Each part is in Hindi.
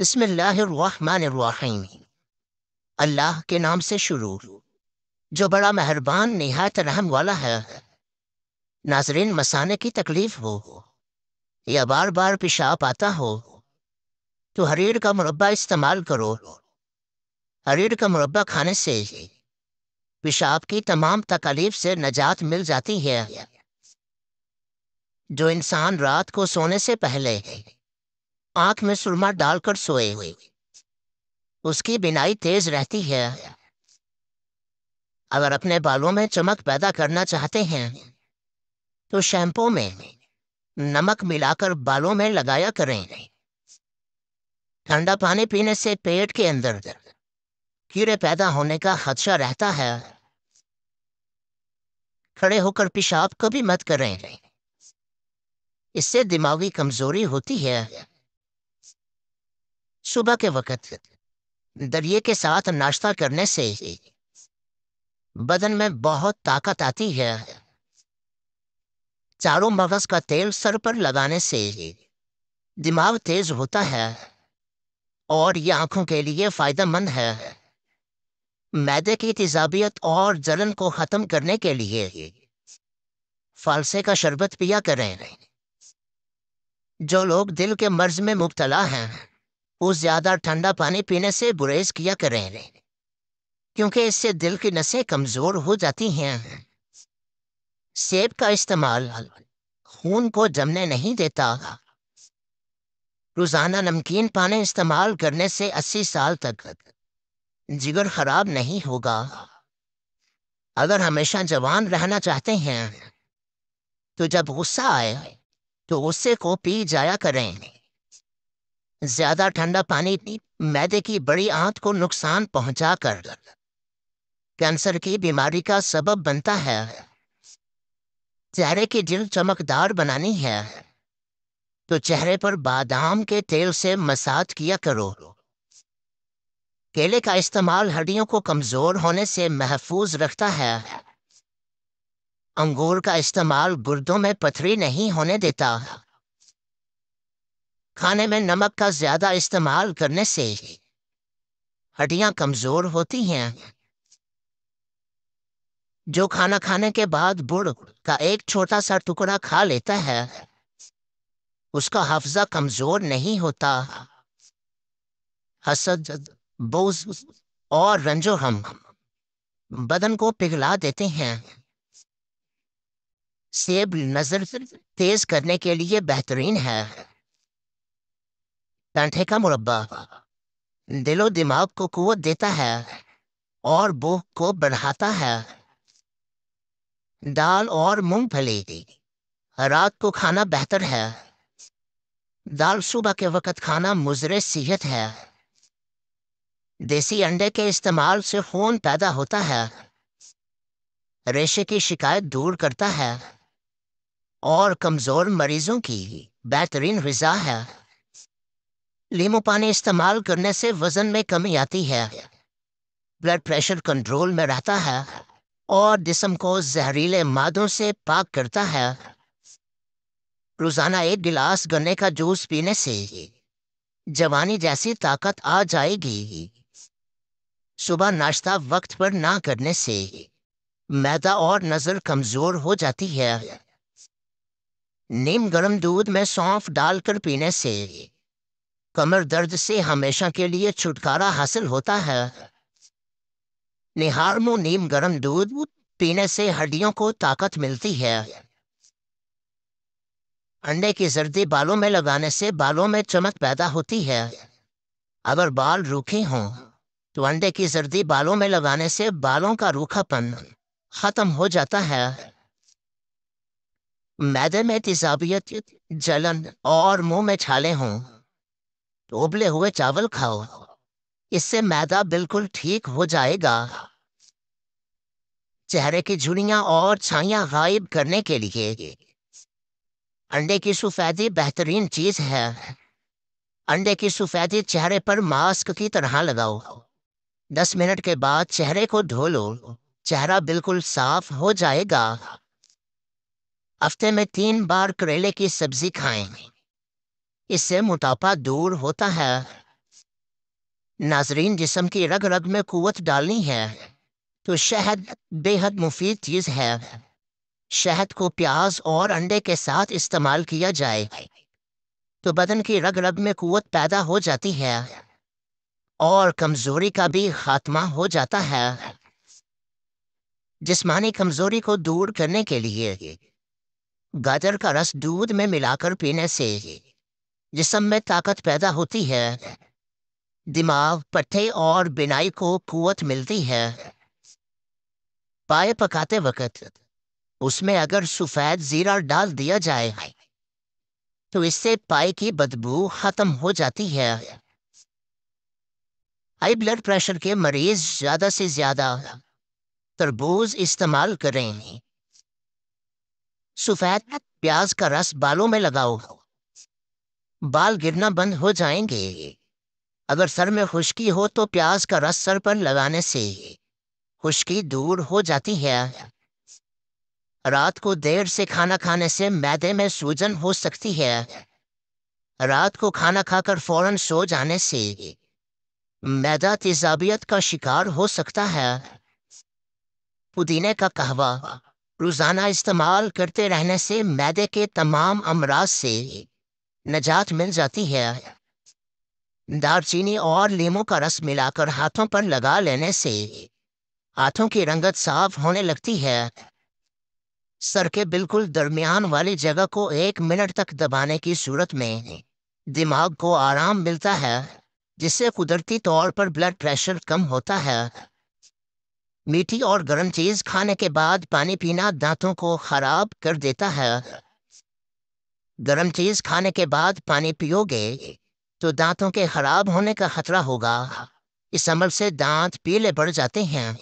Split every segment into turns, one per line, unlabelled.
बसमीम अल्लाह के नाम से शुरू जो बड़ा मेहरबान नहायत रहम वाला है नाजरीन मसाने की तकलीफ हो या बार बार पेशाब आता हो तो हरीर का मुरबा इस्तेमाल करो हरीर का मुरबा खाने से पेशाब की तमाम तकलीफ से नजात मिल जाती है जो इंसान रात को सोने से पहले आंख में सुरमा डालकर सोए हुए उसकी बिनाई तेज रहती है अगर अपने बालों में चमक पैदा करना चाहते हैं तो शैम्पू में नमक मिलाकर बालों में लगाया करें ठंडा पानी पीने से पेट के अंदर कीड़े पैदा होने का खदशा रहता है खड़े होकर पेशाब कभी मत करें इससे दिमागी कमजोरी होती है सुबह के वक्त दरिए के साथ नाश्ता करने से बदन में बहुत ताकत आती है चारों मगज का तेल सर पर लगाने से दिमाग तेज होता है और ये आंखों के लिए फायदेमंद है मैदे की तेजाबियत और जलन को ख़त्म करने के लिए फालसे का शरबत पिया करें जो लोग दिल के मर्ज में मुबतला हैं वो ज्यादा ठंडा पानी पीने से गुरेज किया करें क्योंकि इससे दिल की नसें कमजोर हो जाती हैं सेब का इस्तेमाल खून को जमने नहीं देता रोजाना नमकीन पानी इस्तेमाल करने से 80 साल तक जिगर खराब नहीं होगा अगर हमेशा जवान रहना चाहते हैं तो जब गुस्सा आए तो गुस्से को पी जाया करें ज्यादा ठंडा पानी मैदे की बड़ी आंत को नुकसान पहुंचा कर कैंसर की बीमारी का सबब बनता है चेहरे की जिल चमकदार बनानी है तो चेहरे पर बादाम के तेल से मसाज किया करो केले का इस्तेमाल हड्डियों को कमजोर होने से महफूज रखता है अंगूर का इस्तेमाल गुर्दों में पथरी नहीं होने देता है खाने में नमक का ज्यादा इस्तेमाल करने से हड्डियां कमजोर होती हैं जो खाना खाने के बाद बुड़ का एक छोटा सा टुकड़ा खा लेता है उसका हफ्जा कमजोर नहीं होता हसद बोझ और रंजो हम बदन को पिघला देते हैं सेब नजर तेज करने के लिए बेहतरीन है कंठे का मुरब्बा दिलो दिमाग को कुत देता है और बोह को बढ़ाता है दाल और मूंगफली रात को खाना बेहतर है दाल सुबह के वक्त खाना मुजर सेहत है देसी अंडे के इस्तेमाल से खून पैदा होता है रेशे की शिकायत दूर करता है और कमज़ोर मरीजों की बेहतरीन गजा है लीमू पानी इस्तेमाल करने से वजन में कमी आती है ब्लड प्रेशर कंट्रोल में रहता है और जिसम को जहरीले मादों से पाक करता है रोजाना एक गिलास गन्ने का जूस पीने से जवानी जैसी ताकत आ जाएगी सुबह नाश्ता वक्त पर ना करने से मैदा और नजर कमजोर हो जाती है नीम गर्म दूध में सौंफ डालकर पीने से कमर दर्द से हमेशा के लिए छुटकारा हासिल होता है निहारमो नीम गर्म दूध पीने से हड्डियों को ताकत मिलती है अंडे की जर्दी बालों में लगाने से बालों में चमक पैदा होती है अगर बाल रूखे हों तो अंडे की जर्दी बालों में लगाने से बालों का रूखापन खत्म हो जाता है मैदे में तेजाबियत जलन और मुंह में छाले हों उबले हुए चावल खाओ इससे मैदा बिल्कुल ठीक हो जाएगा चेहरे की झुड़िया और छाइया गायब करने के लिए अंडे की सफेदी बेहतरीन चीज है अंडे की सफेदी चेहरे पर मास्क की तरह लगाओ दस मिनट के बाद चेहरे को धो लो चेहरा बिल्कुल साफ हो जाएगा हफ्ते में तीन बार करेले की सब्जी खाएंगे इससे मोटापा दूर होता है नाजरीन जिसम की रग रग में कुत डालनी है तो शहद बेहद मुफीद चीज़ है शहद को प्याज और अंडे के साथ इस्तेमाल किया जाए तो बदन की रग रग में कुत पैदा हो जाती है और कमज़ोरी का भी खात्मा हो जाता है जिस्मानी कमज़ोरी को दूर करने के लिए गाजर का रस दूध में मिलाकर पीने से जिसम में ताकत पैदा होती है दिमाग पट्टे और बिनाई को कुत मिलती है पाए पकाते वक्त उसमें अगर सफेद जीरा डाल दिया जाए तो इससे पाए की बदबू खत्म हो जाती है हाई ब्लड प्रेशर के मरीज ज्यादा से ज्यादा तरबूज इस्तेमाल करें सफेद प्याज का रस बालों में लगाओ बाल गिरना बंद हो जाएंगे अगर सर में खुश्की हो तो प्याज का रस सर पर लगाने से खुश्की दूर हो जाती है रात को देर से खाना खाने से मैदे में सूजन हो सकती है रात को खाना खाकर फौरन सो जाने से मैदा तेजाबियत का शिकार हो सकता है पुदीने का कहवा रोजाना इस्तेमाल करते रहने से मैदे के तमाम अमराज से नजात मिल जाती है दालचीनी और लीमू का रस मिलाकर हाथों पर लगा लेने से हाथों की रंगत साफ होने लगती है सर के बिल्कुल दरमियान वाली जगह को एक मिनट तक दबाने की सूरत में दिमाग को आराम मिलता है जिससे कुदरती तौर पर ब्लड प्रेशर कम होता है मीठी और गर्म चीज़ खाने के बाद पानी पीना दांतों को खराब कर देता है गर्म चीज खाने के बाद पानी पियोगे तो दांतों के खराब होने का खतरा होगा इस अमल से दांत पीले पड़ जाते हैं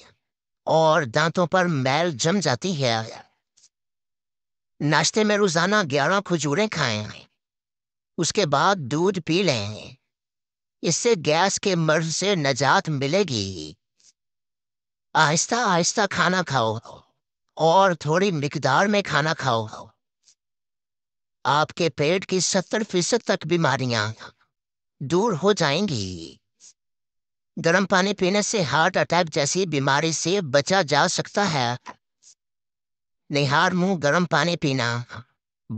और दांतों पर मैल जम जाती है नाश्ते में रोजाना ग्यारह खजूरें खाएं उसके बाद दूध पी लें इससे गैस के मर्ज से नजात मिलेगी आहिस्ता आहिस्ता खाना खाओ और थोड़ी मकदार में खाना खाओ आपके पेट की सत्तर फीसद तक बीमारियां दूर हो जाएंगी गर्म पानी पीने से हार्ट अटैक जैसी बीमारी से बचा जा सकता है निहार मुंह गर्म पानी पीना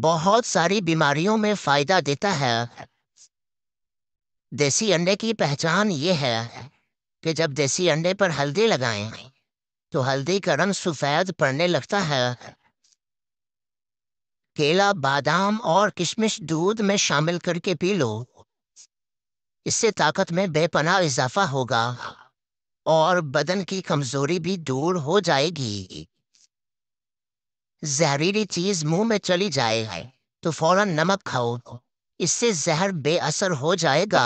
बहुत सारी बीमारियों में फायदा देता है देसी अंडे की पहचान ये है कि जब देसी अंडे पर हल्दी लगाएं तो हल्दी का रंग सफेद पड़ने लगता है केला बादाम और किशमिश दूध में शामिल करके पी लो इससे ताकत में बेपनाह इजाफा होगा और बदन की कमजोरी भी दूर हो जाएगी जहरीली चीज मुंह में चली जाए तो फौरन नमक खाओ इससे जहर बेअसर हो जाएगा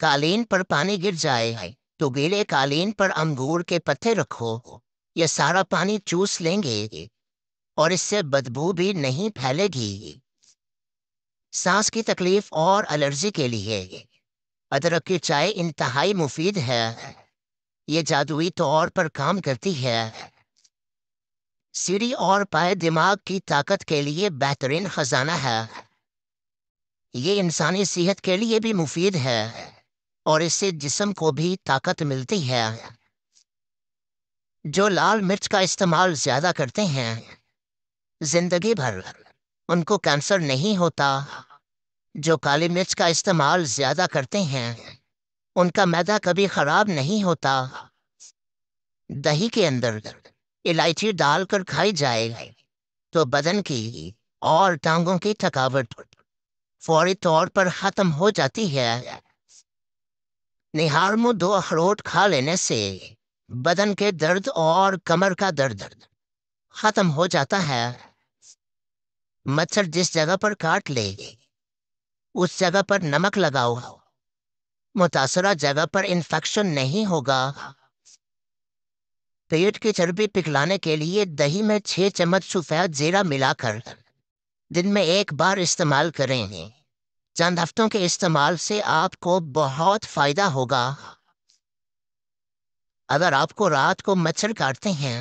कालीन पर पानी गिर जाए तो गीले कालीन पर अंगूर के पत्ते रखो यह सारा पानी चूस लेंगे और इससे बदबू भी नहीं फैलेगी सांस की तकलीफ और एलर्जी के लिए अदरक की चाय इंतहाई मुफीद है ये जादुई तौर पर काम करती है सीढ़ी और पाए दिमाग की ताकत के लिए बेहतरीन खजाना है ये इंसानी सेहत के लिए भी मुफीद है और इससे जिसम को भी ताकत मिलती है जो लाल मिर्च का इस्तेमाल ज़्यादा करते हैं जिंदगी भर उनको कैंसर नहीं होता जो काली मिर्च का इस्तेमाल ज़्यादा करते हैं उनका मैदा कभी ख़राब नहीं होता दही के अंदर इलायची डालकर खाई जाए तो बदन की और टांगों की थकावट फौरी तौर पर ख़त्म हो जाती है निहार मु दो अखरोट खा लेने से बदन के दर्द और कमर का दर्द खत्म हो जाता है मच्छर जिस जगह पर काट ले उस जगह पर नमक लगाओ मुतासरा जगह पर इन्फेक्शन नहीं होगा पेट की चर्बी पिघलाने के लिए दही में छह चम्मच सफेद जीरा मिलाकर दिन में एक बार इस्तेमाल करें चंद हफ्तों के इस्तेमाल से आपको बहुत फायदा होगा अगर आपको रात को मच्छर काटते हैं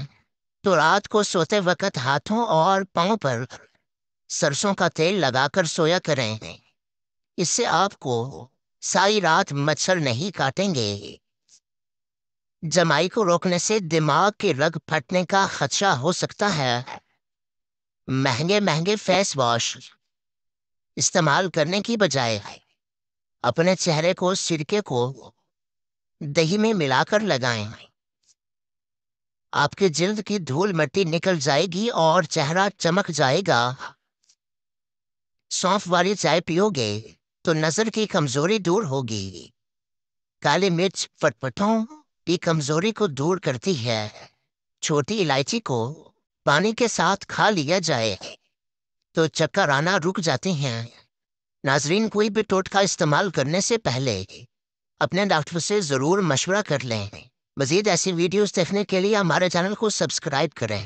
तो रात को सोते वक्त हाथों और पांव पर सरसों का तेल लगाकर सोया करें इससे आपको सारी रात मच्छर नहीं काटेंगे जमाई को रोकने से दिमाग के रग फटने का खदशा हो सकता है महंगे महंगे फेस वॉश इस्तेमाल करने की बजाय अपने चेहरे को सिरके को दही में मिलाकर लगाएं आपके जिल्द की धूल मट्टी निकल जाएगी और चेहरा चमक जाएगा सौंफ वाली चाय पियोगे तो नजर की कमजोरी दूर होगी काली मिर्च फटफटों की कमजोरी को दूर करती है छोटी इलायची को पानी के साथ खा लिया जाए तो चक्कर आना रुक जाते हैं नाजरीन कोई भी टोटका इस्तेमाल करने से पहले अपने डॉक्टर से ज़रूर मशवरा कर लें मजीद ऐसी वीडियोस देखने के लिए हमारे चैनल को सब्सक्राइब करें